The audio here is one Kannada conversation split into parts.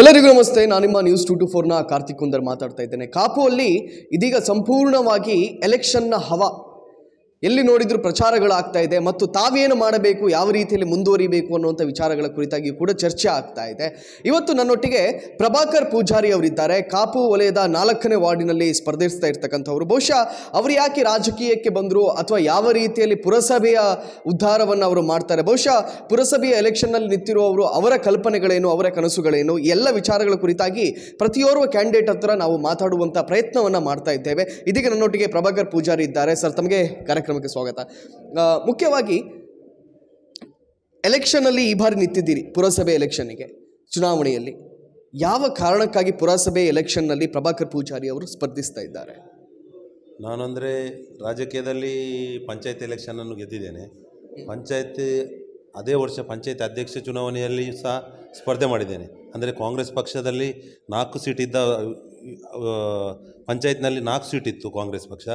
ಎಲ್ಲರಿಗೂ ನಮಸ್ತೆ ನಾನು ನಿಮ್ಮ ನ್ಯೂಸ್ ಟು ಟು ಫೋರ್ನ ಕಾರ್ತಿಕ್ ಕುಂದರ್ ಮಾತಾಡ್ತಾ ಇದ್ದೇನೆ ಅಲ್ಲಿ ಇದೀಗ ಸಂಪೂರ್ಣವಾಗಿ ಎಲೆಕ್ಷನ್ನ ಹವಾ ಎಲ್ಲಿ ನೋಡಿದ್ರು ಪ್ರಚಾರಗಳಾಗ್ತಾ ಇದೆ ಮತ್ತು ತಾವೇನು ಮಾಡಬೇಕು ಯಾವ ರೀತಿಯಲ್ಲಿ ಮುಂದುವರಿಬೇಕು ಅನ್ನುವಂಥ ವಿಚಾರಗಳ ಕುರಿತಾಗಿ ಕೂಡ ಚರ್ಚೆ ಆಗ್ತಾ ಇದೆ ಇವತ್ತು ನನ್ನೊಟ್ಟಿಗೆ ಪ್ರಭಾಕರ್ ಪೂಜಾರಿ ಅವರಿದ್ದಾರೆ ಕಾಪು ವಲಯದ ನಾಲ್ಕನೇ ವಾರ್ಡಿನಲ್ಲಿ ಸ್ಪರ್ಧಿಸ್ತಾ ಇರ್ತಕ್ಕಂಥವ್ರು ಬಹುಶಃ ಅವರು ಯಾಕೆ ರಾಜಕೀಯಕ್ಕೆ ಬಂದರು ಅಥವಾ ಯಾವ ರೀತಿಯಲ್ಲಿ ಪುರಸಭೆಯ ಉದ್ಧಾರವನ್ನು ಅವರು ಮಾಡ್ತಾರೆ ಬಹುಶಃ ಪುರಸಭೆಯ ಎಲೆಕ್ಷನ್ನಲ್ಲಿ ನಿಂತಿರುವವರು ಅವರ ಕಲ್ಪನೆಗಳೇನು ಅವರ ಕನಸುಗಳೇನು ಎಲ್ಲ ವಿಚಾರಗಳ ಕುರಿತಾಗಿ ಪ್ರತಿಯೋರ್ವ ಕ್ಯಾಂಡಿಡೇಟ್ ಹತ್ರ ನಾವು ಮಾತಾಡುವಂಥ ಪ್ರಯತ್ನವನ್ನು ಮಾಡ್ತಾ ಇದ್ದೇವೆ ಇದೀಗ ನನ್ನೊಟ್ಟಿಗೆ ಪ್ರಭಾಕರ್ ಪೂಜಾರಿ ಇದ್ದಾರೆ ಸರ್ ತಮಗೆ ಕರೆಕ್ಟ್ ಕಾರ್ಯಕ್ರಮಕ್ಕೆ ಸ್ವಾಗತ ಮುಖ್ಯವಾಗಿ ಎಲೆಕ್ಷನಲ್ಲಿ ಈ ಬಾರಿ ನಿಂತಿದ್ದೀರಿ ಪುರಸಭೆ ಎಲೆಕ್ಷನ್ಗೆ ಚುನಾವಣೆಯಲ್ಲಿ ಯಾವ ಕಾರಣಕ್ಕಾಗಿ ಪುರಸಭೆ ಎಲೆಕ್ಷನ್ನಲ್ಲಿ ಪ್ರಭಾಕರ್ ಪೂಜಾರಿ ಅವರು ಸ್ಪರ್ಧಿಸ್ತಾ ಇದ್ದಾರೆ ನಾನಂದರೆ ರಾಜಕೀಯದಲ್ಲಿ ಪಂಚಾಯತ್ ಎಲೆಕ್ಷನನ್ನು ಗೆದ್ದಿದ್ದೇನೆ ಪಂಚಾಯತ್ ಅದೇ ವರ್ಷ ಪಂಚಾಯತ್ ಅಧ್ಯಕ್ಷ ಚುನಾವಣೆಯಲ್ಲಿ ಸಹ ಸ್ಪರ್ಧೆ ಮಾಡಿದ್ದೇನೆ ಅಂದರೆ ಕಾಂಗ್ರೆಸ್ ಪಕ್ಷದಲ್ಲಿ ನಾಲ್ಕು ಸೀಟ್ ಇದ್ದ ಪಂಚಾಯತ್ನಲ್ಲಿ ನಾಲ್ಕು ಸೀಟ್ ಇತ್ತು ಕಾಂಗ್ರೆಸ್ ಪಕ್ಷ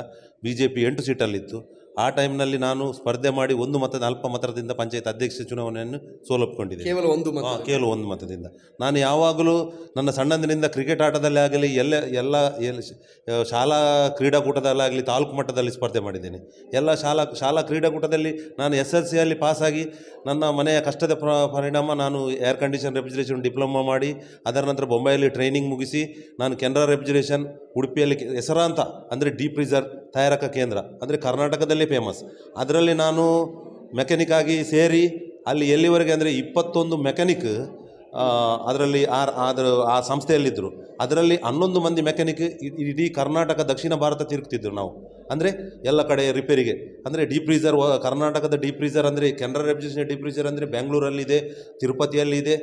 ಬಿ ಜೆ ಪಿ ಎಂಟು ಸೀಟಲ್ಲಿತ್ತು ಆ ಟೈಮ್ನಲ್ಲಿ ನಾನು ಸ್ಪರ್ಧೆ ಮಾಡಿ ಒಂದು ಮತ ಅಲ್ಪ ಮತದಿಂದ ಪಂಚಾಯತ್ ಅಧ್ಯಕ್ಷ ಚುನಾವಣೆಯನ್ನು ಸೋಲಪ್ಕೊಂಡಿದ್ದೆ ಕೇವಲ ಒಂದು ಮತ ಕೇವಲ ಒಂದು ಮತದಿಂದ ನಾನು ಯಾವಾಗಲೂ ನನ್ನ ಸಣ್ಣಂದಿನಿಂದ ಕ್ರಿಕೆಟ್ ಆಟದಲ್ಲಿ ಆಗಲಿ ಎಲ್ಲ ಎಲ್ಲ ಶಾಲಾ ಕ್ರೀಡಾಕೂಟದಲ್ಲಾಗಲಿ ತಾಲೂಕು ಮಟ್ಟದಲ್ಲಿ ಸ್ಪರ್ಧೆ ಮಾಡಿದ್ದೇನೆ ಎಲ್ಲ ಶಾಲಾ ಶಾಲಾ ಕ್ರೀಡಾಕೂಟದಲ್ಲಿ ನಾನು ಎಸ್ ಎಲ್ ಸಿಯಲ್ಲಿ ಪಾಸಾಗಿ ನನ್ನ ಮನೆಯ ಕಷ್ಟದ ಪರಿಣಾಮ ನಾನು ಏರ್ ಕಂಡೀಷನ್ ರೆಫ್ರಿಜರೇಷನ್ ಡಿಪ್ಲೊಮಾ ಮಾಡಿ ಅದರ ನಂತರ ಬೊಂಬೈಯಲ್ಲಿ ಟ್ರೈನಿಂಗ್ ಮುಗಿಸಿ ನಾನು ಕೆನರಾ ರೆಫ್ರಿಜರೇಷನ್ ಉಡುಪಿಯಲ್ಲಿ ಹೆಸರಾಂತ ಅಂದರೆ ಡೀಪ್ ಫ್ರೀಜರ್ ತಯಾರಕ ಕೇಂದ್ರ ಅಂದರೆ ಕರ್ನಾಟಕದಲ್ಲೇ ಫೇಮಸ್ ಅದರಲ್ಲಿ ನಾನು ಮೆಕ್ಯಾನಿಕ್ ಆಗಿ ಸೇರಿ ಅಲ್ಲಿ ಎಲ್ಲಿವರೆಗೆ ಅಂದರೆ ಇಪ್ಪತ್ತೊಂದು ಮೆಕ್ಯಾನಿಕ್ ಅದರಲ್ಲಿ ಆರ್ ಅದರ ಆ ಸಂಸ್ಥೆಯಲ್ಲಿದ್ದರು ಅದರಲ್ಲಿ ಹನ್ನೊಂದು ಮಂದಿ ಮೆಕ್ಯಾನಿಕ್ ಇಡೀ ಕರ್ನಾಟಕ ದಕ್ಷಿಣ ಭಾರತ ತಿರುಗ್ತಿದ್ರು ನಾವು ಅಂದರೆ ಎಲ್ಲ ಕಡೆ ರಿಪೇರಿಗೆ ಅಂದರೆ ಡೀಪ್ ರೀಸರ್ ಕರ್ನಾಟಕದ ಡೀಪ್ ರೀಸರ್ ಅಂದರೆ ಕೆನರಾ ರೆಪ್ಯೂಸಿನ ಡೀಪ್ ರೀಸರ್ ಅಂದರೆ ಬೆಂಗಳೂರಲ್ಲಿದೆ ತಿರುಪತಿಯಲ್ಲಿದೆ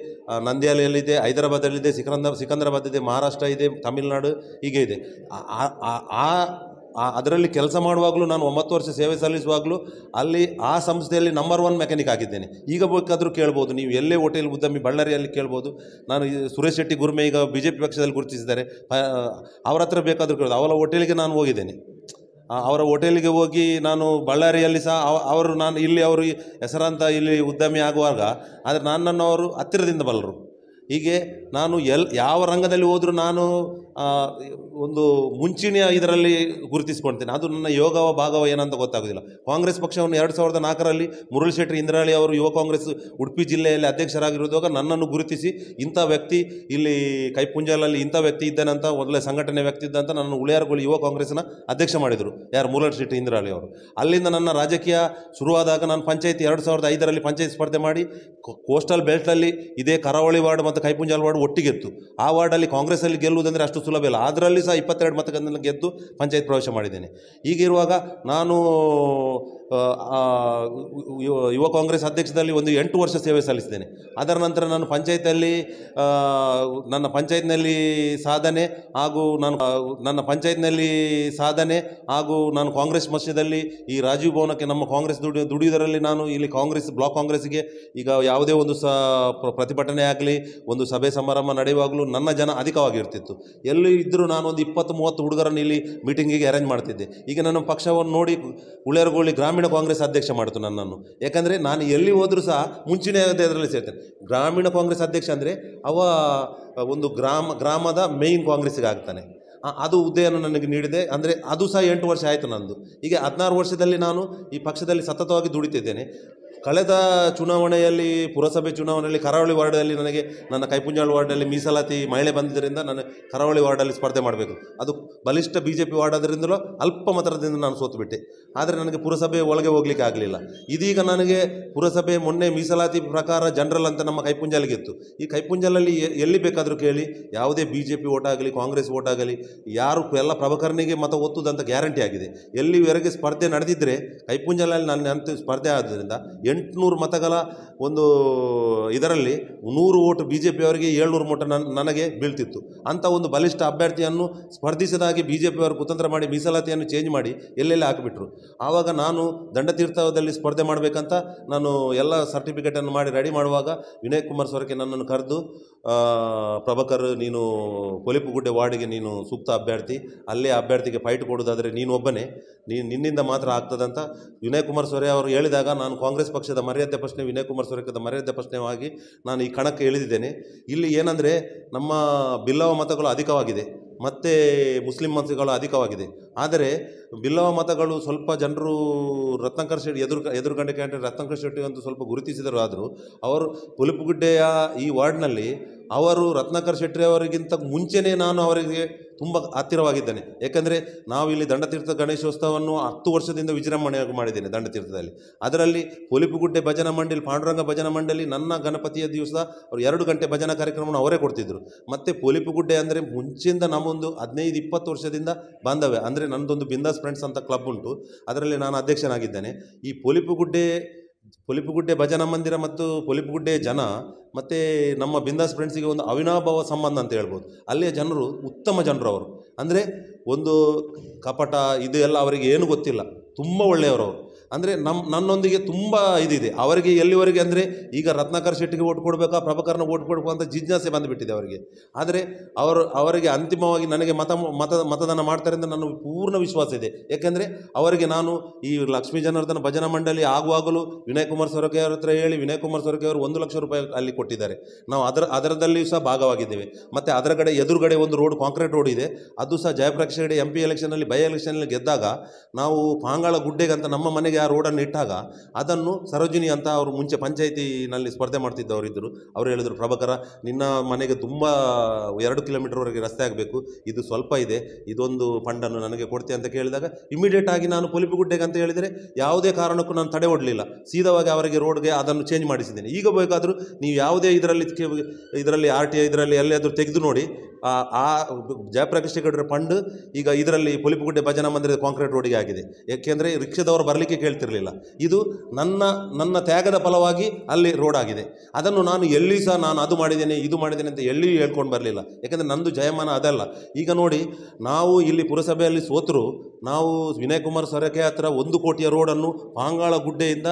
ನಂದ್ಯಾಲಿಯಲ್ಲಿದೆ ಹೈದರಾಬಾದಲ್ಲಿದೆ ಸಿಕಂದ ಸಿಕಂದ್ರಾಬಾದ್ ಇದೆ ಮಹಾರಾಷ್ಟ್ರ ಇದೆ ತಮಿಳುನಾಡು ಹೀಗೆ ಇದೆ ಆ ಆ ಅದರಲ್ಲಿ ಕೆಲಸ ಮಾಡುವಾಗಲೂ ನಾನು ಒಂಬತ್ತು ವರ್ಷ ಸೇವೆ ಸಲ್ಲಿಸುವಾಗಲೂ ಅಲ್ಲಿ ಆ ಸಂಸ್ಥೆಯಲ್ಲಿ ನಂಬರ್ ಒನ್ ಮೆಕ್ಯಾನಿಕ್ ಆಗಿದ್ದೇನೆ ಈಗ ಬೇಕಾದರೂ ಕೇಳ್ಬೋದು ನೀವು ಎಲ್ಲೇ ಹೋಟೆಲ್ ಉದ್ದಮಿ ಬಳ್ಳಾರಿಯಲ್ಲಿ ಕೇಳ್ಬೋದು ನಾನು ಸುರೇಶ್ ಶೆಟ್ಟಿ ಗುರುಮೆ ಈಗ ಬಿ ಜೆ ಪಿ ಪಕ್ಷದಲ್ಲಿ ಗುರುತಿಸಿದ್ದಾರೆ ಅವರ ಹತ್ರ ಬೇಕಾದರೂ ಕೇಳೋದು ಅವರ ಹೋಟೆಲಿಗೆ ನಾನು ಹೋಗಿದ್ದೇನೆ ಅವರ ಹೋಟೆಲಿಗೆ ಹೋಗಿ ನಾನು ಬಳ್ಳಾರಿಯಲ್ಲಿ ಸಹ ಅವರು ನಾನು ಇಲ್ಲಿ ಅವರು ಹೆಸರಂತ ಇಲ್ಲಿ ಉದ್ದಮಿ ಆಗುವಾಗ ಆದರೆ ನನ್ನನ್ನು ಅವರು ಹತ್ತಿರದಿಂದ ಬಲ್ಲರು ಹೀಗೆ ನಾನು ಎಲ್ ಯಾವ ರಂಗದಲ್ಲಿ ಹೋದರೂ ನಾನು ಒಂದು ಮುಂಚೂಣಿಯ ಇದರಲ್ಲಿ ಗುರುತಿಸ್ಕೊಳ್ತೇನೆ ಅದು ನನ್ನ ಯೋಗವ ಭಾಗವ ಏನಂತ ಗೊತ್ತಾಗೋದಿಲ್ಲ ಕಾಂಗ್ರೆಸ್ ಪಕ್ಷವನ್ನು ಎರಡು ಸಾವಿರದ ನಾಲ್ಕರಲ್ಲಿ ಮುರುಳಿ ಶೆಟ್ಟಿ ಇಂದ್ರಾಳಿ ಅವರು ಯುವ ಕಾಂಗ್ರೆಸ್ ಉಡುಪಿ ಜಿಲ್ಲೆಯಲ್ಲಿ ಅಧ್ಯಕ್ಷರಾಗಿರುವಾಗ ನನ್ನನ್ನು ಗುರುತಿಸಿ ಇಂಥ ವ್ಯಕ್ತಿ ಇಲ್ಲಿ ಕೈಪುಂಜಲಲ್ಲಿ ಇಂಥ ವ್ಯಕ್ತಿ ಇದ್ದಾನಂತ ಒಳ್ಳೆ ಸಂಘಟನೆ ವ್ಯಕ್ತಿ ಇದ್ದಂತ ನನ್ನ ಉಳಿಯಾರ್ಗಳು ಯುವ ಕಾಂಗ್ರೆಸ್ನ ಅಧ್ಯಕ್ಷ ಮಾಡಿದರು ಯಾರು ಮುರಳಿ ಶೆಟ್ಟಿ ಇಂದ್ರಾಳಿ ಅವರು ಅಲ್ಲಿಂದ ನನ್ನ ರಾಜಕೀಯ ಶುರುವಾದಾಗ ನಾನು ಪಂಚಾಯಿತಿ ಎರಡು ಸಾವಿರದ ಐದರಲ್ಲಿ ಪಂಚಾಯತ್ ಸ್ಪರ್ಧೆ ಮಾಡಿ ಕೋಸ್ಟಲ್ ಬೆಲ್ಟಲ್ಲಿ ಇದೇ ಕರಾವಳಿ ವಾರ್ಡ್ ಮತ್ತು ಕೈಪುಂಜಾಲ್ ವಾರ್ಡ್ ಒಟ್ಟಿಗೆತ್ತು ಆ ವಾರ್ಡಲ್ಲಿ ಕಾಂಗ್ರೆಸ್ಸಲ್ಲಿ ಗೆಲ್ಲುವುದಂದರೆ ಅಷ್ಟು ಸುಲಭ ಇಲ್ಲ ಅದರಲ್ಲಿ ಸಹ ಇಪ್ಪತ್ತೆರಡು ಮತಗಳನ್ನು ಗೆದ್ದು ಪಂಚಾಯತ್ ಪ್ರವೇಶ ಮಾಡಿದ್ದೇನೆ ಈಗಿರುವಾಗ ನಾನು ಯುವ ಕಾಂಗ್ರೆಸ್ ಅಧ್ಯಕ್ಷದಲ್ಲಿ ಒಂದು ಎಂಟು ವರ್ಷ ಸೇವೆ ಸಲ್ಲಿಸಿದ್ದೇನೆ ಅದರ ನಂತರ ನಾನು ಪಂಚಾಯತಲ್ಲಿ ನನ್ನ ಪಂಚಾಯತ್ನಲ್ಲಿ ಸಾಧನೆ ಹಾಗೂ ನಾನು ನನ್ನ ಪಂಚಾಯತ್ನಲ್ಲಿ ಸಾಧನೆ ಹಾಗೂ ನಾನು ಕಾಂಗ್ರೆಸ್ ಮಸ್ಯದಲ್ಲಿ ಈ ರಾಜೀವ್ ಭವನಕ್ಕೆ ನಮ್ಮ ಕಾಂಗ್ರೆಸ್ ದುಡಿ ದುಡಿಯುವುದರಲ್ಲಿ ನಾನು ಇಲ್ಲಿ ಕಾಂಗ್ರೆಸ್ ಬ್ಲಾಕ್ ಕಾಂಗ್ರೆಸ್ಗೆ ಈಗ ಯಾವುದೇ ಒಂದು ಸ ಪ್ರತಿಭಟನೆ ಆಗಲಿ ಒಂದು ಸಭೆ ಸಮಾರಂಭ ನಡೆಯುವಾಗಲೂ ನನ್ನ ಜನ ಅಧಿಕವಾಗಿರ್ತಿತ್ತು ಎಲ್ಲಿ ಇದ್ದರೂ ನಾನು ಒಂದು ಇಪ್ಪತ್ತು ಮೂವತ್ತು ಹುಡುಗರನ್ನು ಇಲ್ಲಿ ಮೀಟಿಂಗಿಗೆ ಅರೇಂಜ್ ಮಾಡ್ತಿದ್ದೆ ಈಗ ನನ್ನ ಪಕ್ಷವನ್ನು ನೋಡಿ ಉಳಿಯರ್ಗೊಳ್ಳಿ ಗ್ರಾಮೀಣ ಕಾಂಗ್ರೆಸ್ ಅಧ್ಯಕ್ಷ ಮಾಡಿತು ನನ್ನನ್ನು ಯಾಕಂದರೆ ನಾನು ಎಲ್ಲಿ ಹೋದರೂ ಸಹ ಮುಂಚಿನ ಅದರಲ್ಲಿ ಸೇರ್ತೇನೆ ಗ್ರಾಮೀಣ ಕಾಂಗ್ರೆಸ್ ಅಧ್ಯಕ್ಷ ಅಂದರೆ ಅವ ಒಂದು ಗ್ರಾಮ ಗ್ರಾಮದ ಮೇಯ್ನ್ ಕಾಂಗ್ರೆಸ್ಸಿಗೆ ಆಗ್ತಾನೆ ಅದು ಹುದ್ದೆಯನ್ನು ನನಗೆ ನೀಡಿದೆ ಅಂದರೆ ಅದು ಸಹ ಎಂಟು ವರ್ಷ ಆಯಿತು ನನ್ನದು ಈಗ ಹದಿನಾರು ವರ್ಷದಲ್ಲಿ ನಾನು ಈ ಪಕ್ಷದಲ್ಲಿ ಸತತವಾಗಿ ದುಡಿತಿದ್ದೇನೆ ಕಳೆದ ಚುನಾವಣೆಯಲ್ಲಿ ಪುರಸಭೆ ಚುನಾವಣೆಯಲ್ಲಿ ಕರಾವಳಿ ವಾರ್ಡಲ್ಲಿ ನನಗೆ ನನ್ನ ಕೈಪುಂಜಾಳು ವಾರ್ಡಲ್ಲಿ ಮೀಸಲಾತಿ ಮಹಿಳೆ ಬಂದಿದ್ದರಿಂದ ನಾನು ಕರಾವಳಿ ವಾರ್ಡಲ್ಲಿ ಸ್ಪರ್ಧೆ ಮಾಡಬೇಕು ಅದು ಬಲಿಷ್ಠ ಬಿ ಜೆ ಪಿ ವಾರ್ಡ್ ಆದ್ದರಿಂದಲೂ ಅಲ್ಪ ಮತದಿಂದ ನಾನು ಸೋತುಬಿಟ್ಟೆ ಆದರೆ ನನಗೆ ಪುರಸಭೆ ಒಳಗೆ ಹೋಗ್ಲಿಕ್ಕೆ ಆಗಲಿಲ್ಲ ಇದೀಗ ನನಗೆ ಪುರಸಭೆ ಮೊನ್ನೆ ಮೀಸಲಾತಿ ಪ್ರಕಾರ ಜನರಲ್ ಅಂತ ನಮ್ಮ ಇತ್ತು ಈ ಕೈಪುಂಜಲಲ್ಲಿ ಎಲ್ಲಿ ಬೇಕಾದರೂ ಕೇಳಿ ಯಾವುದೇ ಬಿ ಜೆ ಪಿ ಆಗಲಿ ಕಾಂಗ್ರೆಸ್ ಓಟ್ ಆಗಲಿ ಯಾರು ಎಲ್ಲ ಪ್ರಭಕರನಿಗೆ ಮತ ಒತ್ತುದಂತ ಗ್ಯಾರಂಟಿ ಆಗಿದೆ ಎಲ್ಲಿವರೆಗೆ ಸ್ಪರ್ಧೆ ನಡೆದಿದ್ದರೆ ಕೈಪುಂಜಲಲ್ಲಿ ನನ್ನ ಸ್ಪರ್ಧೆ ಆದ್ದರಿಂದ ಎಂಟುನೂರು ಮತಗಳ ಒಂದು ಇದರಲ್ಲಿ ನೂರು ಓಟು ಬಿ ಜೆ ಪಿಯವರಿಗೆ ಏಳ್ನೂರು ಮೋಟ ನನಗೆ ಬೀಳ್ತಿತ್ತು ಅಂಥ ಒಂದು ಬಲಿಷ್ಠ ಅಭ್ಯರ್ಥಿಯನ್ನು ಸ್ಪರ್ಧಿಸದಾಗಿ ಬಿ ಜೆ ಪಿಯವರು ಕುತಂತ್ರ ಮಾಡಿ ಮೀಸಲಾತಿಯನ್ನು ಚೇಂಜ್ ಮಾಡಿ ಎಲ್ಲೆಲ್ಲಿ ಹಾಕಿಬಿಟ್ರು ಆವಾಗ ನಾನು ದಂಡತೀರ್ಥದಲ್ಲಿ ಸ್ಪರ್ಧೆ ಮಾಡಬೇಕಂತ ನಾನು ಎಲ್ಲ ಸರ್ಟಿಫಿಕೇಟನ್ನು ಮಾಡಿ ರೆಡಿ ಮಾಡುವಾಗ ವಿನಯ್ ಕುಮಾರ್ ಸ್ವರಕ್ಕೆ ನನ್ನನ್ನು ಕರೆದು ಪ್ರಭಾಕರ್ ನೀನು ಕೊಲಿಪುಗುಡ್ಡೆ ವಾರ್ಡಿಗೆ ನೀನು ಸೂಕ್ತ ಅಭ್ಯರ್ಥಿ ಅಲ್ಲೇ ಅಭ್ಯರ್ಥಿಗೆ ಫೈಟ್ ಕೊಡೋದಾದರೆ ನೀನು ಒಬ್ಬನೇ ನೀನು ನಿನ್ನಿಂದ ಮಾತ್ರ ಆಗ್ತದಂತ ವಿನಯ್ ಕುಮಾರ್ ಸ್ವರೇ ಅವರು ಹೇಳಿದಾಗ ನಾನು ಕಾಂಗ್ರೆಸ್ ಪಕ್ಷದ ಮರ್ಯಾದೆ ಪ್ರಶ್ನೆ ವಿನಯ್ ಕುಮಾರ್ ಸುರೇಖದ ಮರ್ಯಾದೆ ಪ್ರಶ್ನೆವಾಗಿ ನಾನು ಈ ಕಣಕ್ಕೆ ಇಳಿದಿದ್ದೇನೆ ಇಲ್ಲಿ ಏನಂದರೆ ನಮ್ಮ ಬಿಲ್ಲವ ಮತಗಳು ಅಧಿಕವಾಗಿದೆ ಮತ್ತು ಮುಸ್ಲಿಂ ಮತಗಳು ಅಧಿಕವಾಗಿದೆ ಆದರೆ ಬಿಲ್ಲವ ಮತಗಳು ಸ್ವಲ್ಪ ಜನರು ರತ್ನಕರ್ ಶೆಟ್ಟಿ ಎದುರು ಎದುರುಗಂಡೆ ಅಂತ ರತ್ನಕರ್ ಶೆಟ್ಟಿ ಅಂತ ಸ್ವಲ್ಪ ಗುರುತಿಸಿದರು ಆದರೂ ಅವರು ಪುಲಿಪುಗುಡ್ಡೆಯ ಈ ವಾರ್ಡ್ನಲ್ಲಿ ಅವರು ರತ್ನಾಕರ್ ಶೆಟ್ಟಿ ಅವರಿಗಿಂತ ಮುಂಚೆನೇ ನಾನು ಅವರಿಗೆ ತುಂಬ ಹತ್ತಿರವಾಗಿದ್ದೇನೆ ಏಕೆಂದರೆ ಇಲ್ಲಿ ದಂಡತೀರ್ಥ ಗಣೇಶೋತ್ಸವವನ್ನು ಹತ್ತು ವರ್ಷದಿಂದ ವಿಜೃಂಭಣೆಯಾಗಿ ಮಾಡಿದ್ದೇನೆ ದಂಡತೀರ್ಥದಲ್ಲಿ ಅದರಲ್ಲಿ ಹೊಲಿಪುಗುಡ್ಡೆ ಭಜನಾ ಮಂಡಳಿ ಪಾಂಡುರಂಗ ಭಜನಾ ಮಂಡಳಿ ನನ್ನ ಗಣಪತಿಯ ದಿವಸ ಅವರು ಎರಡು ಗಂಟೆ ಭಜನಾ ಕಾರ್ಯಕ್ರಮವನ್ನು ಅವರೇ ಕೊಡ್ತಿದ್ದರು ಮತ್ತು ಪೊಲಿಪುಗುಡ್ಡೆ ಅಂದರೆ ಮುಂಚೆಯಿಂದ ನಮ್ಮೊಂದು ಹದಿನೈದು ಇಪ್ಪತ್ತು ವರ್ಷದಿಂದ ಬಾಂಧವ್ಯ ಅಂದರೆ ನನ್ನದೊಂದು ಬಿಂದಾಸ್ ಫ್ರೆಂಡ್ಸ್ ಅಂತ ಕ್ಲಬ್ ಉಂಟು ಅದರಲ್ಲಿ ನಾನು ಅಧ್ಯಕ್ಷನಾಗಿದ್ದೇನೆ ಈ ಪೊಲಿಪುಗುಡ್ಡೆ ಪುಲಿಪುಗುಡ್ಡೆ ಭಜನಾ ಮಂದಿರ ಮತ್ತು ಪುಲಿಪುಗುಡ್ಡೆ ಜನ ಮತ್ತು ನಮ್ಮ ಬಿಂದಾಸ್ ಫ್ರೆಂಡ್ಸಿಗೆ ಒಂದು ಅವಿನಾಭಾವ ಸಂಬಂಧ ಅಂತ ಹೇಳ್ಬೋದು ಅಲ್ಲಿಯ ಜನರು ಉತ್ತಮ ಜನರು ಅವರು ಅಂದರೆ ಒಂದು ಕಪಟ ಇದು ಎಲ್ಲ ಅವರಿಗೆ ಏನೂ ಗೊತ್ತಿಲ್ಲ ತುಂಬ ಒಳ್ಳೆಯವರು ಅವರು ಅಂದರೆ ನಮ್ಮ ನನ್ನೊಂದಿಗೆ ತುಂಬ ಇದಿದೆ ಅವರಿಗೆ ಎಲ್ಲಿವರೆಗೆ ಅಂದರೆ ಈಗ ರತ್ನಾಕರ್ ಶೆಟ್ಟಿಗೆ ಓಟ್ ಕೊಡಬೇಕಾ ಪ್ರಭಾಕರ್ನ ಓಟ್ ಕೊಡಬೇಕು ಅಂತ ಜಿಜ್ಞಾಸೆ ಬಂದುಬಿಟ್ಟಿದೆ ಅವರಿಗೆ ಆದರೆ ಅವರು ಅವರಿಗೆ ಅಂತಿಮವಾಗಿ ನನಗೆ ಮತ ಮತ ಮತದಾನ ಮಾಡ್ತಾರೆ ಅಂತ ನನ್ನ ಪೂರ್ಣ ವಿಶ್ವಾಸ ಇದೆ ಯಾಕೆಂದರೆ ಅವರಿಗೆ ನಾನು ಈ ಲಕ್ಷ್ಮೀ ಜನಾರ್ದನ ಭಜನಾ ಮಂಡಳಿ ಆಗುವಾಗಲೂ ವಿನಯ್ ಕುಮಾರ್ ಸೊರಕೆ ಹತ್ರ ಹೇಳಿ ವಿನಯ್ ಕುಮಾರ್ ಸೊರಕೆ ಒಂದು ಲಕ್ಷ ರೂಪಾಯಿ ಅಲ್ಲಿ ಕೊಟ್ಟಿದ್ದಾರೆ ನಾವು ಅದರ ಅದರದಲ್ಲಿಯೂ ಸಹ ಭಾಗವಾಗಿದ್ದೇವೆ ಮತ್ತು ಅದರ ಕಡೆ ಎದುರುಗಡೆ ಒಂದು ರೋಡ್ ಕಾಂಕ್ರೀಟ್ ರೋಡ್ ಇದೆ ಅದು ಸಹ ಜಯಪ್ರಕಾಶ್ ರೆಡ್ಡಿ ಎಂ ಪಿ ಎಲೆಕ್ಷನಲ್ಲಿ ಬೈ ಎಲೆಕ್ಷನಲ್ಲಿ ಗೆದ್ದಾಗ ನಾವು ಪಾಂಗಾಳ ಗುಡ್ಡೆಗಂತ ನಮ್ಮ ಮನೆಗೆ ಆ ರೋಡನ್ನು ಇಟ್ಟಾಗ ಅದನ್ನು ಸರೋಜಿನಿ ಅಂತ ಅವರು ಮುಂಚೆ ಪಂಚಾಯಿತಿನಲ್ಲಿ ಸ್ಪರ್ಧೆ ಮಾಡ್ತಿದ್ದವರು ಇದ್ದರು ಅವರು ಹೇಳಿದರು ಪ್ರಭಾಕರ ನಿನ್ನ ಮನೆಗೆ ತುಂಬ ಎರಡು ಕಿಲೋಮೀಟರ್ವರೆಗೆ ರಸ್ತೆ ಆಗಬೇಕು ಇದು ಸ್ವಲ್ಪ ಇದೆ ಇದೊಂದು ಫಂಡನ್ನು ನನಗೆ ಕೊಡ್ತೀಯ ಅಂತ ಕೇಳಿದಾಗ ಇಮಿಡಿಯೇಟ್ ಆಗಿ ನಾನು ಪೊಲಿಪುಗುಡ್ಡೆಗೆ ಅಂತ ಹೇಳಿದರೆ ಯಾವುದೇ ಕಾರಣಕ್ಕೂ ನಾನು ತಡೆ ಒಡಲಿಲ್ಲ ಸೀದವಾಗಿ ಅವರಿಗೆ ರೋಡ್ಗೆ ಅದನ್ನು ಚೇಂಜ್ ಮಾಡಿಸಿದ್ದೇನೆ ಈಗ ಬೇಕಾದರೂ ನೀವು ಯಾವುದೇ ಇದರಲ್ಲಿ ಇದರಲ್ಲಿ ಆರ್ ಟಿ ಐ ಇದರಲ್ಲಿ ಎಲ್ಲಿಯಾದರೂ ತೆಗೆದು ನೋಡಿ ಆ ಜಯಪ್ರಕಾಶ್ ಫಂಡ್ ಈಗ ಇದರಲ್ಲಿ ಪೊಲಿಪುಗುಡ್ಡೆ ಭಜನಾ ಮಂದಿರದ ಕಾಂಕ್ರೀಟ್ ರೋಡಿಗೆ ಆಗಿದೆ ಏಕೆಂದರೆ ರಿಕ್ಷಾದವರು ಬರಲಿಕ್ಕೆ ಹೇಳ್ತಿರಲಿಲ್ಲ ಇದು ನನ್ನ ನನ್ನ ತ್ಯಾಗದ ಫಲವಾಗಿ ಅಲ್ಲಿ ರೋಡ್ ಆಗಿದೆ ಅದನ್ನು ನಾನು ಎಲ್ಲಿ ಸಹ ನಾನು ಅದು ಮಾಡಿದ್ದೇನೆ ಇದು ಮಾಡಿದ್ದೇನೆ ಅಂತ ಎಲ್ಲಿಯೂ ಹೇಳ್ಕೊಂಡು ಬರಲಿಲ್ಲ ಯಾಕೆಂದರೆ ನಂದು ಜಯಮಾನ ಅದಲ್ಲ ಈಗ ನೋಡಿ ನಾವು ಇಲ್ಲಿ ಪುರಸಭೆಯಲ್ಲಿ ಸೋತರು ನಾವು ವಿನಯ್ ಕುಮಾರ್ ಸೊರಕೆ ಹತ್ರ ಒಂದು ಕೋಟಿಯ ರೋಡನ್ನು ಪಾಂಗಾಳ ಗುಡ್ಡೆಯಿಂದ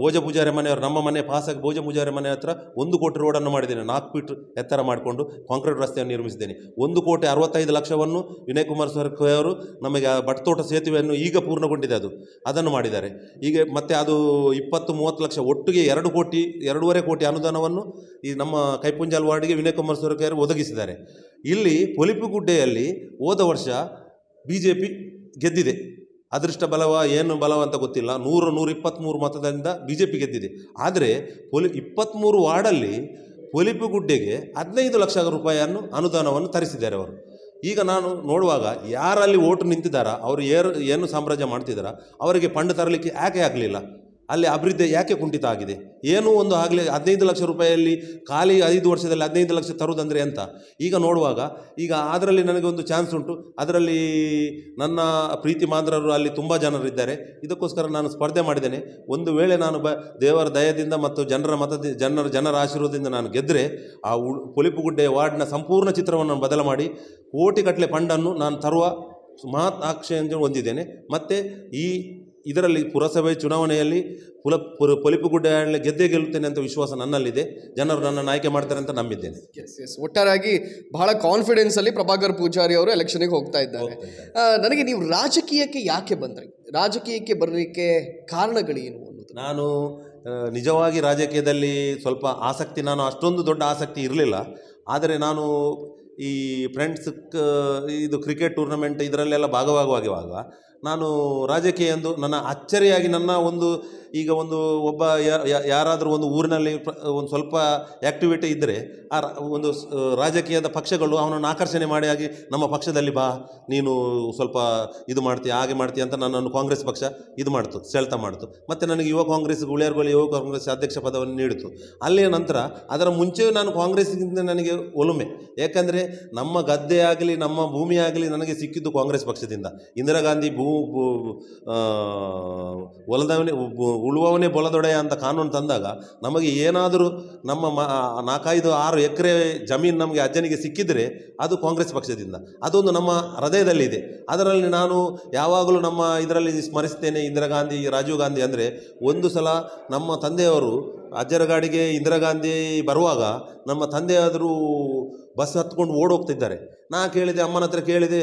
ಭೋಜ ಪೂಜಾರಿ ಮನೆಯವರು ನಮ್ಮ ಮನೆ ಪಾಸಾಗಿ ಭೋಜ ಪೂಜಾರಿ ಮನೆ ಹತ್ರ ಒಂದು ಕೋಟಿ ರೋಡನ್ನು ಮಾಡಿದ್ದೇನೆ ನಾಲ್ಕು ಫೀಟ್ ಎತ್ತರ ಮಾಡಿಕೊಂಡು ಕಾಂಕ್ರೀಟ್ ರಸ್ತೆಯನ್ನು ನಿರ್ಮಿಸಿದ್ದೇನೆ ಒಂದು ಕೋಟಿ ಅರವತ್ತೈದು ಲಕ್ಷವನ್ನು ವಿನಯ್ ಕುಮಾರ್ ಸರ್ಕರ್ ನಮಗೆ ನಮಗೆ ಬಟ್ತೋಟ ಸೇತುವೆಯನ್ನು ಈಗ ಪೂರ್ಣಗೊಂಡಿದೆ ಅದು ಅದನ್ನು ಮಾಡಿದ್ದಾರೆ ಈಗ ಮತ್ತು ಅದು ಇಪ್ಪತ್ತು ಮೂವತ್ತು ಲಕ್ಷ ಒಟ್ಟಿಗೆ ಎರಡು ಕೋಟಿ ಎರಡೂವರೆ ಕೋಟಿ ಅನುದಾನವನ್ನು ಈ ನಮ್ಮ ಕೈಪುಂಜಾಲ್ ವಾರ್ಡ್ಗೆ ವಿನಯ್ ಕುಮಾರ್ ಸರ್ಕೆಯವರು ಒದಗಿಸಿದ್ದಾರೆ ಇಲ್ಲಿ ಪೊಲಿಪುಗುಡ್ಡೆಯಲ್ಲಿ ಹೋದ ವರ್ಷ ಬಿ ಜೆ ಪಿ ಗೆದ್ದಿದೆ ಅದೃಷ್ಟ ಬಲವ ಏನು ಬಲವ ಅಂತ ಗೊತ್ತಿಲ್ಲ ನೂರು ನೂರ ಇಪ್ಪತ್ತ್ಮೂರು ಮತದಿಂದ ಬಿ ಜೆ ಪಿ ಗೆದ್ದಿದೆ ಆದರೆ ಪೊಲಿ ಇಪ್ಪತ್ತ್ಮೂರು ವಾರ್ಡಲ್ಲಿ ಪೊಲಿಪು ಗುಡ್ಡೆಗೆ ಹದಿನೈದು ಲಕ್ಷ ರೂಪಾಯಿಯನ್ನು ಅನುದಾನವನ್ನು ತರಿಸಿದ್ದಾರೆ ಅವರು ಈಗ ನಾನು ನೋಡುವಾಗ ಯಾರಲ್ಲಿ ಓಟು ನಿಂತಿದ್ದಾರಾ ಅವರು ಏನು ಏನು ಸಾಮ್ರಾಜ್ಯ ಮಾಡ್ತಿದ್ದಾರಾ ಅವರಿಗೆ ಫಂಡ್ ತರಲಿಕ್ಕೆ ಯಾಕೆ ಆಗಲಿಲ್ಲ ಅಲ್ಲಿ ಅಭಿವೃದ್ಧಿ ಯಾಕೆ ಕುಂಠಿತ ಆಗಿದೆ ಏನೂ ಒಂದು ಆಗಲಿ ಹದಿನೈದು ಲಕ್ಷ ರೂಪಾಯಿಯಲ್ಲಿ ಖಾಲಿ ಐದು ವರ್ಷದಲ್ಲಿ ಹದಿನೈದು ಲಕ್ಷ ತರೋದಂದರೆ ಅಂತ ಈಗ ನೋಡುವಾಗ ಈಗ ಅದರಲ್ಲಿ ನನಗೆ ಒಂದು ಚಾನ್ಸ್ ಉಂಟು ಅದರಲ್ಲಿ ನನ್ನ ಪ್ರೀತಿ ಮಾಂದ್ರರು ಅಲ್ಲಿ ತುಂಬ ಜನರಿದ್ದಾರೆ ಇದಕ್ಕೋಸ್ಕರ ನಾನು ಸ್ಪರ್ಧೆ ಮಾಡಿದ್ದೇನೆ ಒಂದು ವೇಳೆ ನಾನು ಬ ದೇವರ ದಯದಿಂದ ಮತ್ತು ಜನರ ಮತದ ಜನರ ಜನರ ಆಶೀರ್ವಾದದಿಂದ ನಾನು ಗೆದ್ದರೆ ಆ ಉ ಪೊಲಿಪುಗುಡ್ಡೆ ವಾರ್ಡ್ನ ಸಂಪೂರ್ಣ ಚಿತ್ರವನ್ನು ಬದಲ ಮಾಡಿ ಕೋಟಿಗಟ್ಟಲೆ ಫಂಡನ್ನು ನಾನು ತರುವ ಮಹತ್ ಆಕ್ಷೆಯನ್ನು ಹೊಂದಿದ್ದೇನೆ ಮತ್ತು ಈ ಇದರಲ್ಲಿ ಪುರಸಭೆ ಚುನಾವಣೆಯಲ್ಲಿ ಪುಲ ಪುರ ಪೊಲಿಪುಗುಡ್ಡ ಗೆದ್ದೇ ಗೆಲ್ಲುತ್ತೇನೆ ಅಂತ ವಿಶ್ವಾಸ ನನ್ನಲ್ಲಿದೆ ಜನರು ನನ್ನನ್ನು ಆಯ್ಕೆ ಮಾಡ್ತಾರೆ ಅಂತ ನಂಬಿದ್ದೇನೆ ಎಸ್ ಎಸ್ ಒಟ್ಟಾರಾಗಿ ಬಹಳ ಕಾನ್ಫಿಡೆನ್ಸ್ ಅಲ್ಲಿ ಪ್ರಭಾಕರ್ ಪೂಜಾರಿ ಅವರು ಎಲೆಕ್ಷನ್ಗೆ ಹೋಗ್ತಾ ಇದ್ದಾರೆ ನನಗೆ ನೀವು ರಾಜಕೀಯಕ್ಕೆ ಯಾಕೆ ಬಂದ್ರಿ ರಾಜಕೀಯಕ್ಕೆ ಬರಲಿಕ್ಕೆ ಕಾರಣಗಳೇನು ಅನ್ನೋದು ನಾನು ನಿಜವಾಗಿ ರಾಜಕೀಯದಲ್ಲಿ ಸ್ವಲ್ಪ ಆಸಕ್ತಿ ನಾನು ಅಷ್ಟೊಂದು ದೊಡ್ಡ ಆಸಕ್ತಿ ಇರಲಿಲ್ಲ ಆದರೆ ನಾನು ಈ ಫ್ರೆಂಡ್ಸ್ ಇದು ಕ್ರಿಕೆಟ್ ಟೂರ್ನಮೆಂಟ್ ಇದರಲ್ಲೆಲ್ಲ ಭಾಗವಾಗುವಾಗ ನಾನು ರಾಜಕೀಯ ಎಂದು ನನ್ನ ಅಚ್ಚರಿಯಾಗಿ ನನ್ನ ಒಂದು ಈಗ ಒಂದು ಒಬ್ಬ ಯಾರಾದರೂ ಒಂದು ಊರಿನಲ್ಲಿ ಒಂದು ಸ್ವಲ್ಪ ಆ್ಯಕ್ಟಿವಿಟಿ ಇದ್ದರೆ ಆ ಒಂದು ರಾಜಕೀಯದ ಪಕ್ಷಗಳು ಅವನನ್ನು ಆಕರ್ಷಣೆ ಮಾಡಿ ಆಗಿ ನಮ್ಮ ಪಕ್ಷದಲ್ಲಿ ಬಾ ನೀನು ಸ್ವಲ್ಪ ಇದು ಮಾಡ್ತೀಯ ಹಾಗೆ ಮಾಡ್ತೀಯ ಅಂತ ನನ್ನನ್ನು ಕಾಂಗ್ರೆಸ್ ಪಕ್ಷ ಇದು ಮಾಡ್ತು ಸೆಳ್ತಾ ಮಾಡ್ತು ಮತ್ತು ನನಗೆ ಯುವ ಕಾಂಗ್ರೆಸ್ ಗುಳಿಯರ್ಗಳು ಯುವ ಕಾಂಗ್ರೆಸ್ ಅಧ್ಯಕ್ಷ ಪದವನ್ನು ನೀಡಿತು ಅಲ್ಲಿಯ ನಂತರ ಅದರ ಮುಂಚೆಯೂ ನಾನು ಕಾಂಗ್ರೆಸ್ಗಿಂತ ನನಗೆ ಒಲುಮೆ ಏಕೆಂದರೆ ನಮ್ಮ ಗದ್ದೆ ಆಗಲಿ ನಮ್ಮ ಭೂಮಿ ಆಗಲಿ ನನಗೆ ಸಿಕ್ಕಿದ್ದು ಕಾಂಗ್ರೆಸ್ ಪಕ್ಷದಿಂದ ಇಂದಿರಾ ಗಾಂಧಿ ಭೂ ಹೊಲದವನೇ ಉಳುವವನೇ ಬಲದೊಡೆಯ ಅಂತ ಕಾನೂನು ತಂದಾಗ ನಮಗೆ ಏನಾದರೂ ನಮ್ಮ ಮ ನಾಲ್ಕೈದು ಆರು ಎಕರೆ ಜಮೀನು ನಮಗೆ ಅಜ್ಜನಿಗೆ ಸಿಕ್ಕಿದರೆ ಅದು ಕಾಂಗ್ರೆಸ್ ಪಕ್ಷದಿಂದ ಅದೊಂದು ನಮ್ಮ ಹೃದಯದಲ್ಲಿದೆ ಅದರಲ್ಲಿ ನಾನು ಯಾವಾಗಲೂ ನಮ್ಮ ಇದರಲ್ಲಿ ಸ್ಮರಿಸ್ತೇನೆ ಇಂದಿರಾ ಗಾಂಧಿ ರಾಜೀವ್ ಗಾಂಧಿ ಅಂದರೆ ಒಂದು ಸಲ ನಮ್ಮ ತಂದೆಯವರು ಅಜ್ಜರಗಾಡಿಗೆ ಇಂದಿರಾ ಗಾಂಧಿ ಬರುವಾಗ ನಮ್ಮ ತಂದೆಯಾದರೂ ಬಸ್ ಹತ್ಕೊಂಡು ಓಡೋಗ್ತಿದ್ದಾರೆ ನಾ ಕೇಳಿದೆ ಅಮ್ಮನ ಹತ್ರ ಕೇಳಿದೆ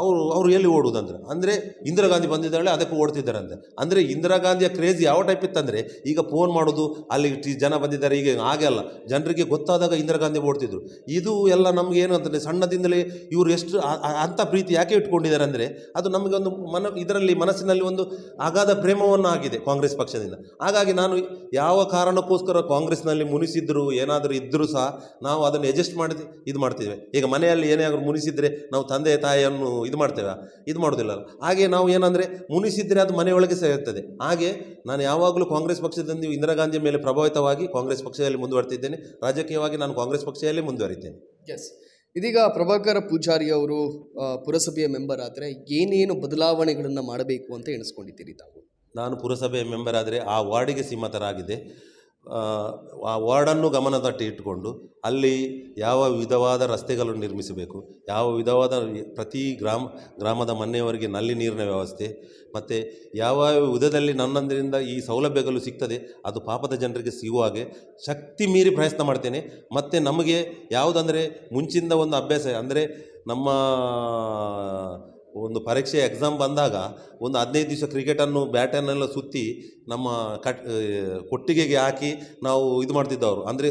ಅವರು ಅವರು ಎಲ್ಲಿ ಓಡುವುದಂದ್ರೆ ಅಂದರೆ ಇಂದಿರಾ ಗಾಂಧಿ ಬಂದಿದ್ದಾಳೆ ಅದಕ್ಕೆ ಓಡ್ತಿದ್ದಾರಂತೆ ಅಂದರೆ ಇಂದಿರಾ ಗಾಂಧಿಯ ಕ್ರೇಜ್ ಯಾವ ಟೈಪ್ ಇತ್ತಂದರೆ ಈಗ ಫೋನ್ ಮಾಡೋದು ಅಲ್ಲಿ ಜನ ಬಂದಿದ್ದಾರೆ ಈಗ ಹಾಗೆ ಅಲ್ಲ ಜನರಿಗೆ ಗೊತ್ತಾದಾಗ ಇಂದಿರಾ ಗಾಂಧಿ ಓಡ್ತಿದ್ರು ಇದು ಎಲ್ಲ ನಮಗೆ ಏನು ಅಂತಂದರೆ ಸಣ್ಣದಿಂದಲೇ ಇವರು ಎಷ್ಟು ಅಂಥ ಪ್ರೀತಿ ಯಾಕೆ ಇಟ್ಕೊಂಡಿದ್ದಾರೆ ಅಂದರೆ ಅದು ನಮಗೆ ಒಂದು ಮನ ಇದರಲ್ಲಿ ಮನಸ್ಸಿನಲ್ಲಿ ಒಂದು ಅಗಾಧ ಪ್ರೇಮವನ್ನು ಆಗಿದೆ ಕಾಂಗ್ರೆಸ್ ಪಕ್ಷದಿಂದ ಹಾಗಾಗಿ ನಾನು ಯಾವ ಕಾರಣಕ್ಕೋಸ್ಕರ ಕಾಂಗ್ರೆಸ್ನಲ್ಲಿ ಮುನಿಸಿದ್ರು ಏನಾದರೂ ಇದ್ದರೂ ಸಹ ನಾವು ಅದನ್ನು ಅಡ್ಜಸ್ಟ್ ಮಾಡಿ ಇದು ಮಾಡ್ತಿದ್ದೇವೆ ಈಗ ಮನೆ ಮನೆಯಲ್ಲಿ ಏನೇ ಆದರೂ ಮುನಿಸಿದ್ರೆ ನಾವು ತಂದೆ ತಾಯಿಯನ್ನು ಇದು ಮಾಡ್ತೇವೆ ಇದು ಮಾಡೋದಿಲ್ಲ ಹಾಗೆ ನಾವು ಏನಂದರೆ ಮುನಿಸಿದರೆ ಅದು ಮನೆಯೊಳಗೆ ಸೇರುತ್ತದೆ ಹಾಗೆ ನಾನು ಯಾವಾಗಲೂ ಕಾಂಗ್ರೆಸ್ ಪಕ್ಷದಿಂದ ಇಂದಿರಾ ಗಾಂಧಿ ಮೇಲೆ ಪ್ರಭಾವಿತವಾಗಿ ಕಾಂಗ್ರೆಸ್ ಪಕ್ಷದಲ್ಲಿ ಮುಂದುವರೆತಿದ್ದೇನೆ ರಾಜಕೀಯವಾಗಿ ನಾನು ಕಾಂಗ್ರೆಸ್ ಪಕ್ಷದಲ್ಲಿ ಮುಂದುವರಿತೇನೆ ಎಸ್ ಇದೀಗ ಪ್ರಭಾಕರ ಪೂಜಾರಿ ಅವರು ಪುರಸಭೆಯ ಮೆಂಬರ್ ಆದರೆ ಏನೇನು ಬದಲಾವಣೆಗಳನ್ನು ಮಾಡಬೇಕು ಅಂತ ಎಣಿಸ್ಕೊಂಡಿದ್ದೀರಿ ತಾವು ನಾನು ಪುರಸಭೆಯ ಮೆಂಬರ್ ಆದರೆ ಆ ವಾರ್ಡಿಗೆ ಸೀಮಿತರಾಗಿದೆ ಆ ವಾರ್ಡನ್ನು ಗಮನದಟ್ಟಿ ಇಟ್ಟುಕೊಂಡು ಅಲ್ಲಿ ಯಾವ ವಿಧವಾದ ರಸ್ತೆಗಳನ್ನು ನಿರ್ಮಿಸಬೇಕು ಯಾವ ವಿಧವಾದ ಪ್ರತಿ ಗ್ರಾಮ ಗ್ರಾಮದ ಮನೆಯವರಿಗೆ ನಲ್ಲಿ ನೀರಿನ ವ್ಯವಸ್ಥೆ ಮತ್ತು ಯಾವ ವಿಧದಲ್ಲಿ ನನ್ನಂದರಿಂದ ಈ ಸೌಲಭ್ಯಗಳು ಸಿಗ್ತದೆ ಅದು ಪಾಪದ ಜನರಿಗೆ ಸಿಗುವ ಹಾಗೆ ಶಕ್ತಿ ಮೀರಿ ಪ್ರಯತ್ನ ಮಾಡ್ತೇನೆ ಮತ್ತು ನಮಗೆ ಯಾವುದಂದರೆ ಮುಂಚಿಂದ ಒಂದು ಅಭ್ಯಾಸ ಅಂದರೆ ನಮ್ಮ ಒಂದು ಪರೀಕ್ಷೆ ಎಕ್ಸಾಮ್ ಬಂದಾಗ ಒಂದು ಹದಿನೈದು ದಿವಸ ಕ್ರಿಕೆಟನ್ನು ಬ್ಯಾಟನ್ನೆಲ್ಲ ಸುತ್ತಿ ನಮ್ಮ ಕಟ್ ಕೊಟ್ಟಿಗೆಗೆ ಹಾಕಿ ನಾವು ಇದು ಮಾಡ್ತಿದ್ದವರು ಅಂದರೆ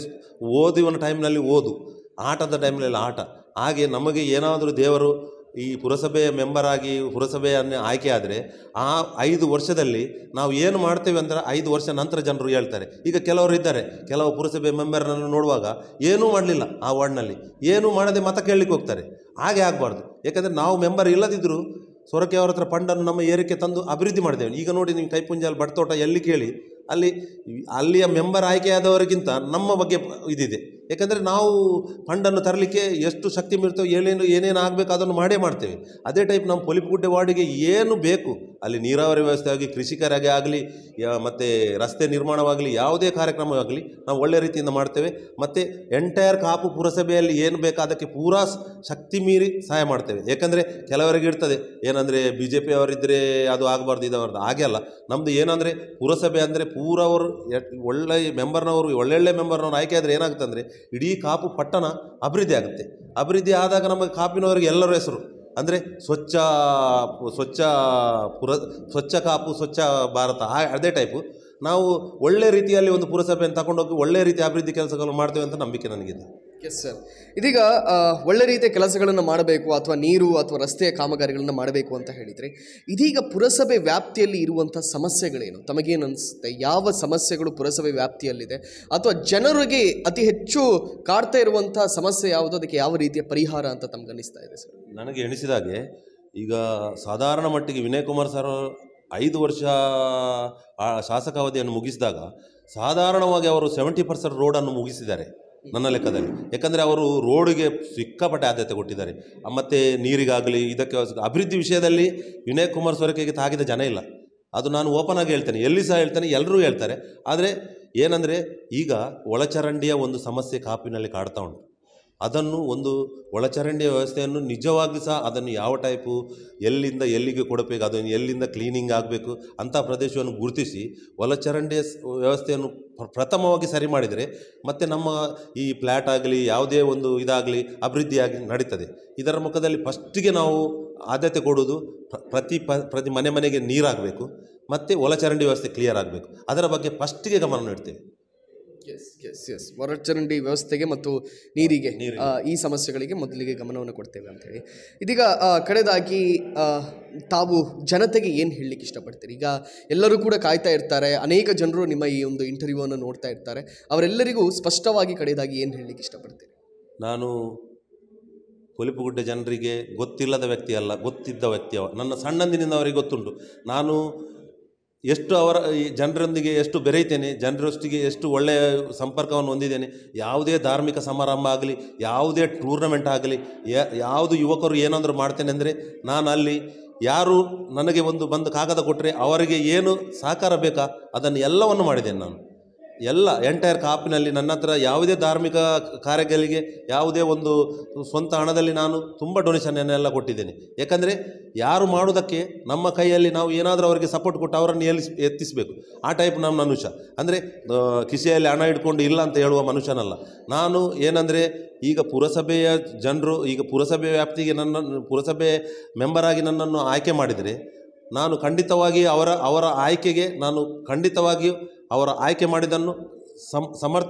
ಓದಿವನ ಟೈಮ್ನಲ್ಲಿ ಓದು ಆಟದ ಟೈಮ್ನಲ್ಲಿ ಆಟ ಹಾಗೆ ನಮಗೆ ಏನಾದರೂ ದೇವರು ಈ ಪುರಸಭೆಯ ಆಗಿ ಪುರಸಭೆಯನ್ನು ಆಯ್ಕೆ ಆದರೆ ಆ ಐದು ವರ್ಷದಲ್ಲಿ ನಾವು ಏನು ಮಾಡ್ತೇವೆ ಅಂದರೆ ಐದು ವರ್ಷ ನಂತರ ಜನರು ಹೇಳ್ತಾರೆ ಈಗ ಕೆಲವರು ಇದ್ದಾರೆ ಕೆಲವು ಪುರಸಭೆ ಮೆಂಬರ್ನನ್ನು ನೋಡುವಾಗ ಏನೂ ಮಾಡಲಿಲ್ಲ ಆ ವಾರ್ಡ್ನಲ್ಲಿ ಏನೂ ಮಾಡದೆ ಮತ ಕೇಳಲಿಕ್ಕೆ ಹೋಗ್ತಾರೆ ಹಾಗೆ ಆಗಬಾರ್ದು ಯಾಕಂದರೆ ನಾವು ಮೆಂಬರ್ ಇಲ್ಲದಿದ್ದರೂ ಸೊರಕೆ ಅವರ ಹತ್ರ ಫಂಡನ್ನು ನಮ್ಮ ಏರಿಕೆ ತಂದು ಅಭಿವೃದ್ಧಿ ಮಾಡಿದ್ದೇವೆ ಈಗ ನೋಡಿ ನಿಮ್ಮ ಕೈಪುಂಜಲ್ ಬಡ್ತೋಟ ಎಲ್ಲಿ ಕೇಳಿ ಅಲ್ಲಿ ಅಲ್ಲಿಯ ಮೆಂಬರ್ ಆಯ್ಕೆಯಾದವರಿಗಿಂತ ನಮ್ಮ ಬಗ್ಗೆ ಇದಿದೆ ಏಕೆಂದರೆ ನಾವು ಫಂಡನ್ನು ತರಲಿಕ್ಕೆ ಎಷ್ಟು ಶಕ್ತಿ ಮೀರ್ತೇವೆ ಏನೇನು ಏನೇನು ಆಗಬೇಕು ಅದನ್ನು ಮಾಡೇ ಮಾಡ್ತೇವೆ ಅದೇ ಟೈಪ್ ನಮ್ಮ ಪೊಲಿಪುಗುಡ್ಡೆ ವಾರ್ಡಿಗೆ ಏನು ಬೇಕು ಅಲ್ಲಿ ನೀರಾವರಿ ವ್ಯವಸ್ಥೆ ಆಗಲಿ ಕೃಷಿಕರಾಗಿ ಆಗಲಿ ಮತ್ತು ರಸ್ತೆ ನಿರ್ಮಾಣವಾಗಲಿ ಯಾವುದೇ ಕಾರ್ಯಕ್ರಮವಾಗಲಿ ನಾವು ಒಳ್ಳೆಯ ರೀತಿಯಿಂದ ಮಾಡ್ತೇವೆ ಮತ್ತು ಎಂಟೈರ್ ಕಾಪು ಪುರಸಭೆಯಲ್ಲಿ ಏನು ಅದಕ್ಕೆ ಪೂರಾ ಶಕ್ತಿ ಮೀರಿ ಸಹಾಯ ಮಾಡ್ತೇವೆ ಏಕೆಂದರೆ ಕೆಲವರಿಗೆ ಇರ್ತದೆ ಏನಂದರೆ ಬಿ ಜೆ ಪಿಯವರಿದ್ದರೆ ಅದು ಆಗಬಾರ್ದು ಇದಾಗಬಾರ್ದು ಹಾಗೆ ಅಲ್ಲ ನಮ್ಮದು ಏನಂದರೆ ಪುರಸಭೆ ಅಂದರೆ ಪೂರವರು ಒಳ್ಳೆ ಮೆಂಬರ್ನವರು ಒಳ್ಳೊಳ್ಳೆ ಮೆಂಬರ್ನವ್ರು ಆಯ್ಕೆ ಆದರೆ ಏನಾಗುತ್ತೆ ಅಂದರೆ ಇಡೀ ಕಾಪು ಪಟ್ಟಣ ಅಭಿವೃದ್ಧಿ ಆಗುತ್ತೆ ಅಭಿವೃದ್ಧಿ ಆದಾಗ ನಮಗೆ ಕಾಪಿನವರಿಗೆ ಎಲ್ಲರ ಹೆಸರು ಅಂದರೆ ಸ್ವಚ್ಛ ಸ್ವಚ್ಛ ಪುರ ಸ್ವಚ್ಛ ಕಾಪು ಸ್ವಚ್ಛ ಭಾರತ ಆ ಅದೇ ಟೈಪು ನಾವು ಒಳ್ಳೆ ರೀತಿಯಲ್ಲಿ ಒಂದು ಪುರಸಭೆಯನ್ನು ತಗೊಂಡೋಗಿ ಒಳ್ಳೆ ರೀತಿ ಅಭಿವೃದ್ಧಿ ಕೆಲಸಗಳನ್ನು ಮಾಡ್ತೇವೆ ಅಂತ ನಂಬಿಕೆ ನನಗಿದೆ ಎಸ್ ಸರ್ ಇದೀಗ ಒಳ್ಳೆ ರೀತಿಯ ಕೆಲಸಗಳನ್ನು ಮಾಡಬೇಕು ಅಥವಾ ನೀರು ಅಥವಾ ರಸ್ತೆಯ ಕಾಮಗಾರಿಗಳನ್ನು ಮಾಡಬೇಕು ಅಂತ ಹೇಳಿದರೆ ಇದೀಗ ಪುರಸಭೆ ವ್ಯಾಪ್ತಿಯಲ್ಲಿ ಇರುವಂಥ ಸಮಸ್ಯೆಗಳೇನು ತಮಗೇನು ಅನಿಸುತ್ತೆ ಯಾವ ಸಮಸ್ಯೆಗಳು ಪುರಸಭೆ ವ್ಯಾಪ್ತಿಯಲ್ಲಿದೆ ಅಥವಾ ಜನರಿಗೆ ಅತಿ ಹೆಚ್ಚು ಕಾಡ್ತಾ ಇರುವಂಥ ಸಮಸ್ಯೆ ಯಾವುದು ಅದಕ್ಕೆ ಯಾವ ರೀತಿಯ ಪರಿಹಾರ ಅಂತ ತಮಗನ್ನಿಸ್ತಾ ಇದೆ ಸರ್ ನನಗೆ ಎಣಿಸಿದಾಗೆ ಈಗ ಸಾಧಾರಣ ಮಟ್ಟಿಗೆ ವಿನಯ್ ಕುಮಾರ್ ಸರ್ ಐದು ವರ್ಷ ಶಾಸಕಾವಧಿಯನ್ನು ಮುಗಿಸಿದಾಗ ಸಾಧಾರಣವಾಗಿ ಅವರು ಸೆವೆಂಟಿ ಪರ್ಸೆಂಟ್ ರೋಡನ್ನು ಮುಗಿಸಿದ್ದಾರೆ ನನ್ನ ಲೆಕ್ಕದಲ್ಲಿ ಯಾಕಂದರೆ ಅವರು ರೋಡಿಗೆ ಸಿಕ್ಕಾಪಟ್ಟೆ ಆದ್ಯತೆ ಕೊಟ್ಟಿದ್ದಾರೆ ಮತ್ತು ನೀರಿಗಾಗಲಿ ಇದಕ್ಕೆ ಅಭಿವೃದ್ಧಿ ವಿಷಯದಲ್ಲಿ ವಿನಯ್ ಕುಮಾರ್ ಸೊರಕೆಗೆ ತಾಗಿದ ಜನ ಇಲ್ಲ ಅದು ನಾನು ಓಪನ್ ಆಗಿ ಹೇಳ್ತೇನೆ ಎಲ್ಲಿ ಸಹ ಹೇಳ್ತೇನೆ ಎಲ್ಲರೂ ಹೇಳ್ತಾರೆ ಆದರೆ ಏನಂದರೆ ಈಗ ಒಳಚರಂಡಿಯ ಒಂದು ಸಮಸ್ಯೆ ಕಾಪಿನಲ್ಲಿ ಕಾಡ್ತಾ ಉಂಟು ಅದನ್ನು ಒಂದು ಒಳಚರಂಡಿ ವ್ಯವಸ್ಥೆಯನ್ನು ನಿಜವಾಗಿ ಸಹ ಅದನ್ನು ಯಾವ ಟೈಪು ಎಲ್ಲಿಂದ ಎಲ್ಲಿಗೆ ಕೊಡಬೇಕು ಅದನ್ನು ಎಲ್ಲಿಂದ ಕ್ಲೀನಿಂಗ್ ಆಗಬೇಕು ಅಂಥ ಪ್ರದೇಶವನ್ನು ಗುರುತಿಸಿ ಒಳಚರಂಡಿಯ ವ್ಯವಸ್ಥೆಯನ್ನು ಪ್ರಥಮವಾಗಿ ಸರಿ ಮಾಡಿದರೆ ಮತ್ತು ನಮ್ಮ ಈ ಫ್ಲ್ಯಾಟ್ ಆಗಲಿ ಯಾವುದೇ ಒಂದು ಇದಾಗಲಿ ಅಭಿವೃದ್ಧಿಯಾಗಿ ನಡೀತದೆ ಇದರ ಮುಖದಲ್ಲಿ ಫಸ್ಟಿಗೆ ನಾವು ಆದ್ಯತೆ ಕೊಡುವುದು ಪ್ರತಿ ಪ್ರತಿ ಮನೆ ಮನೆಗೆ ನೀರಾಗಬೇಕು ಮತ್ತು ಒಳಚರಂಡಿ ವ್ಯವಸ್ಥೆ ಕ್ಲಿಯರ್ ಆಗಬೇಕು ಅದರ ಬಗ್ಗೆ ಫಸ್ಟಿಗೆ ಗಮನ ನೀಡ್ತೇವೆ ಎಸ್ ಎಸ್ ಎಸ್ ಹೊರಚರಂಡಿ ವ್ಯವಸ್ಥೆಗೆ ಮತ್ತು ನೀರಿಗೆ ಈ ಸಮಸ್ಯೆಗಳಿಗೆ ಮೊದಲಿಗೆ ಗಮನವನ್ನು ಕೊಡ್ತೇವೆ ಅಂತ ಹೇಳಿ ಇದೀಗ ಕಡೆದಾಗಿ ತಾವು ಜನತೆಗೆ ಏನು ಹೇಳಲಿಕ್ಕೆ ಇಷ್ಟಪಡ್ತೀರಿ ಈಗ ಎಲ್ಲರೂ ಕೂಡ ಕಾಯ್ತಾ ಇರ್ತಾರೆ ಅನೇಕ ಜನರು ನಿಮ್ಮ ಈ ಒಂದು ಇಂಟರ್ವ್ಯೂವನ್ನು ನೋಡ್ತಾ ಇರ್ತಾರೆ ಅವರೆಲ್ಲರಿಗೂ ಸ್ಪಷ್ಟವಾಗಿ ಕಡೆದಾಗಿ ಏನು ಹೇಳಲಿಕ್ಕೆ ಇಷ್ಟಪಡ್ತೀರಿ ನಾನು ಕೊಲಿಪುಗುಡ್ಡ ಜನರಿಗೆ ಗೊತ್ತಿಲ್ಲದ ವ್ಯಕ್ತಿ ಅಲ್ಲ ಗೊತ್ತಿದ್ದ ವ್ಯಕ್ತಿ ಅವ ನನ್ನ ಸಣ್ಣಂದಿನಿಂದ ಅವರಿಗೆ ಗೊತ್ತುಂಟು ನಾನು ಎಷ್ಟು ಅವರ ಈ ಜನರೊಂದಿಗೆ ಎಷ್ಟು ಬೆರೆಯುತ್ತೇನೆ ಜನರೊಷ್ಟಿಗೆ ಎಷ್ಟು ಒಳ್ಳೆಯ ಸಂಪರ್ಕವನ್ನು ಹೊಂದಿದ್ದೇನೆ ಯಾವುದೇ ಧಾರ್ಮಿಕ ಸಮಾರಂಭ ಆಗಲಿ ಯಾವುದೇ ಟೂರ್ನಮೆಂಟ್ ಆಗಲಿ ಯಾವುದು ಯುವಕರು ಏನಾದರೂ ಮಾಡ್ತೇನೆ ಅಂದರೆ ನಾನು ಅಲ್ಲಿ ಯಾರು ನನಗೆ ಒಂದು ಬಂದು ಕಾಗದ ಕೊಟ್ಟರೆ ಅವರಿಗೆ ಏನು ಸಹಕಾರ ಬೇಕಾ ಅದನ್ನು ಎಲ್ಲವನ್ನು ಮಾಡಿದ್ದೇನೆ ನಾನು ಎಲ್ಲ ಎಂಟೈರ್ ಕಾಪಿನಲ್ಲಿ ನನ್ನ ಹತ್ರ ಯಾವುದೇ ಧಾರ್ಮಿಕ ಕಾರ್ಯಗಳಿಗೆ ಯಾವುದೇ ಒಂದು ಸ್ವಂತ ಹಣದಲ್ಲಿ ನಾನು ತುಂಬ ಡೊನೇಷನನ್ನೆಲ್ಲ ಕೊಟ್ಟಿದ್ದೇನೆ ಯಾಕಂದರೆ ಯಾರು ಮಾಡೋದಕ್ಕೆ ನಮ್ಮ ಕೈಯಲ್ಲಿ ನಾವು ಏನಾದರೂ ಅವರಿಗೆ ಸಪೋರ್ಟ್ ಕೊಟ್ಟು ಅವರನ್ನು ಎಲ್ಲಿಸ್ ಎತ್ತಿಸಬೇಕು ಆ ಟೈಪ್ ನಮ್ಮ ಮನುಷ್ಯ ಅಂದರೆ ಕಿಸೆಯಲ್ಲಿ ಹಣ ಇಟ್ಕೊಂಡು ಇಲ್ಲ ಅಂತ ಹೇಳುವ ಮನುಷ್ಯನಲ್ಲ ನಾನು ಏನಂದರೆ ಈಗ ಪುರಸಭೆಯ ಜನರು ಈಗ ಪುರಸಭೆ ವ್ಯಾಪ್ತಿಗೆ ನನ್ನನ್ನು ಪುರಸಭೆ ಮೆಂಬರಾಗಿ ನನ್ನನ್ನು ಆಯ್ಕೆ ಮಾಡಿದರೆ ನಾನು ಖಂಡಿತವಾಗಿ ಅವರ ಅವರ ಆಯ್ಕೆಗೆ ನಾನು ಖಂಡಿತವಾಗಿಯೂ ಅವರ ಆಯ್ಕೆ ಮಾಡಿದ್ದನ್ನು ಸಮ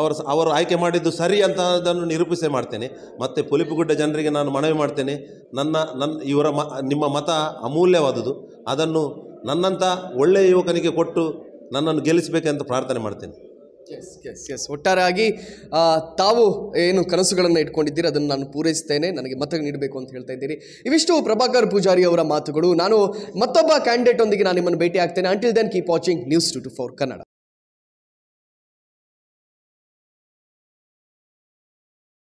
ಅವರ ಅವರು ಆಯ್ಕೆ ಮಾಡಿದ್ದು ಸರಿ ಅದನ್ನು ನಿರೂಪಿಸೆ ಮಾಡ್ತೇನೆ ಮತ್ತು ಪುಲಿಪುಗುಡ್ಡ ಜನರಿಗೆ ನಾನು ಮನವಿ ಮಾಡ್ತೇನೆ ನನ್ನ ನನ್ನ ಇವರ ಮ ನಿಮ್ಮ ಮತ ಅಮೂಲ್ಯವಾದುದು ಅದನ್ನು ನನ್ನಂಥ ಒಳ್ಳೆಯ ಯುವಕನಿಗೆ ಕೊಟ್ಟು ನನ್ನನ್ನು ಗೆಲ್ಲಿಸಬೇಕೆಂದು ಪ್ರಾರ್ಥನೆ ಮಾಡ್ತೇನೆ ಎಸ್ ಎಸ್ ಎಸ್ ಒಟ್ಟಾರಾಗಿ ತಾವು ಏನು ಕನಸುಗಳನ್ನು ಇಟ್ಕೊಂಡಿದ್ದೀರಿ ಅದನ್ನು ನಾನು ಪೂರೈಸ್ತೇನೆ ನನಗೆ ಮತ ನೀಡಬೇಕು ಅಂತ ಹೇಳ್ತಾ ಇದ್ದೀರಿ ಇವಿಷ್ಟು ಪ್ರಭಾಕರ್ ಪೂಜಾರಿ ಅವರ ಮಾತುಗಳು ನಾನು ಮತ್ತೊಬ್ಬ ಕ್ಯಾಂಡಿಡೇಟ್ ಒಂದಿಗೆ ನಾನು ನಿಮ್ಮನ್ನು ಭೇಟಿ ಆಗ್ತೇನೆ until then keep watching news two two four Kannada